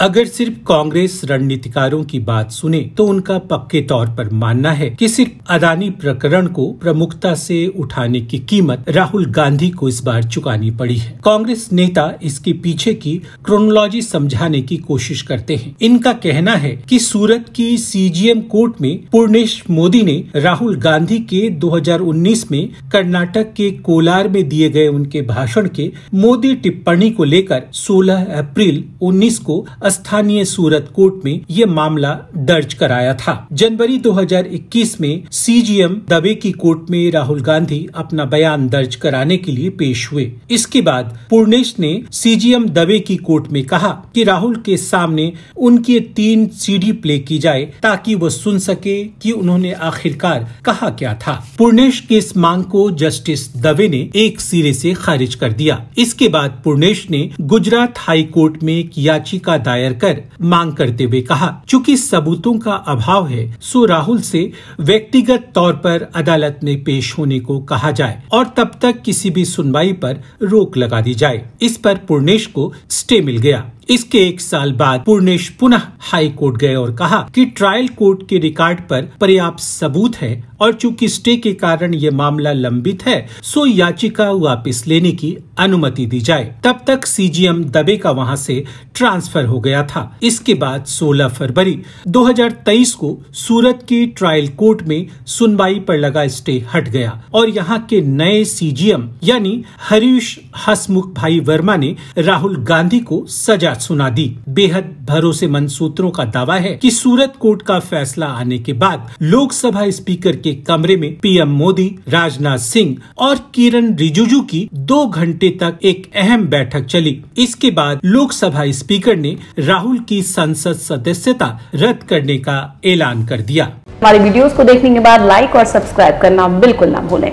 अगर सिर्फ कांग्रेस रणनीतिकारों की बात सुने तो उनका पक्के तौर पर मानना है कि सिर्फ अदानी प्रकरण को प्रमुखता से उठाने की कीमत राहुल गांधी को इस बार चुकानी पड़ी है कांग्रेस नेता इसके पीछे की क्रोनोलॉजी समझाने की कोशिश करते हैं इनका कहना है कि सूरत की सीजीएम कोर्ट में पूर्णेश मोदी ने राहुल गांधी के दो में कर्नाटक के कोलार में दिए गए उनके भाषण के मोदी टिप्पणी को लेकर सोलह अप्रैल उन्नीस को स्थानीय सूरत कोर्ट में ये मामला दर्ज कराया था जनवरी 2021 में सीजीएम दबे की कोर्ट में राहुल गांधी अपना बयान दर्ज कराने के लिए पेश हुए इसके बाद पूर्णेश ने सीजीएम दबे की कोर्ट में कहा कि राहुल के सामने उनके तीन सीडी प्ले की जाए ताकि वो सुन सके कि उन्होंने आखिरकार कहा क्या था पूर्णेश की इस मांग को जस्टिस दवे ने एक सिरे से खारिज कर दिया इसके बाद पूर्णेश ने गुजरात हाई कोर्ट में एक याचिका दायर कर मांग करते हुए कहा चूंकि सबूतों का अभाव है सो राहुल से व्यक्तिगत तौर पर अदालत में पेश होने को कहा जाए और तब तक किसी भी सुनवाई पर रोक लगा दी जाए इस पर पूर्णेश को स्टे मिल गया इसके एक साल बाद पूर्णेश पुनः हाई कोर्ट गए और कहा कि ट्रायल कोर्ट के रिकॉर्ड पर पर्याप्त सबूत है और चूंकि स्टे के कारण ये मामला लंबित है सो याचिका वापस लेने की अनुमति दी जाए तब तक सीजीएम दबे का वहां से ट्रांसफर हो गया था इसके बाद 16 फरवरी 2023 को सूरत के ट्रायल कोर्ट में सुनवाई पर लगा स्टे हट गया और यहाँ के नए सीजीएम यानी हरीश हसमुख भाई वर्मा ने राहुल गांधी को सजा सुना दी बेहद भरोसेमंद सूत्रों का दावा है कि सूरत कोर्ट का फैसला आने के बाद लोकसभा स्पीकर के कमरे में पीएम मोदी राजनाथ सिंह और किरण रिजिजू की दो घंटे तक एक अहम बैठक चली इसके बाद लोकसभा स्पीकर ने राहुल की संसद सदस्यता रद्द करने का ऐलान कर दिया हमारे वीडियोस को देखने के बाद लाइक और सब्सक्राइब करना बिल्कुल ना भूलें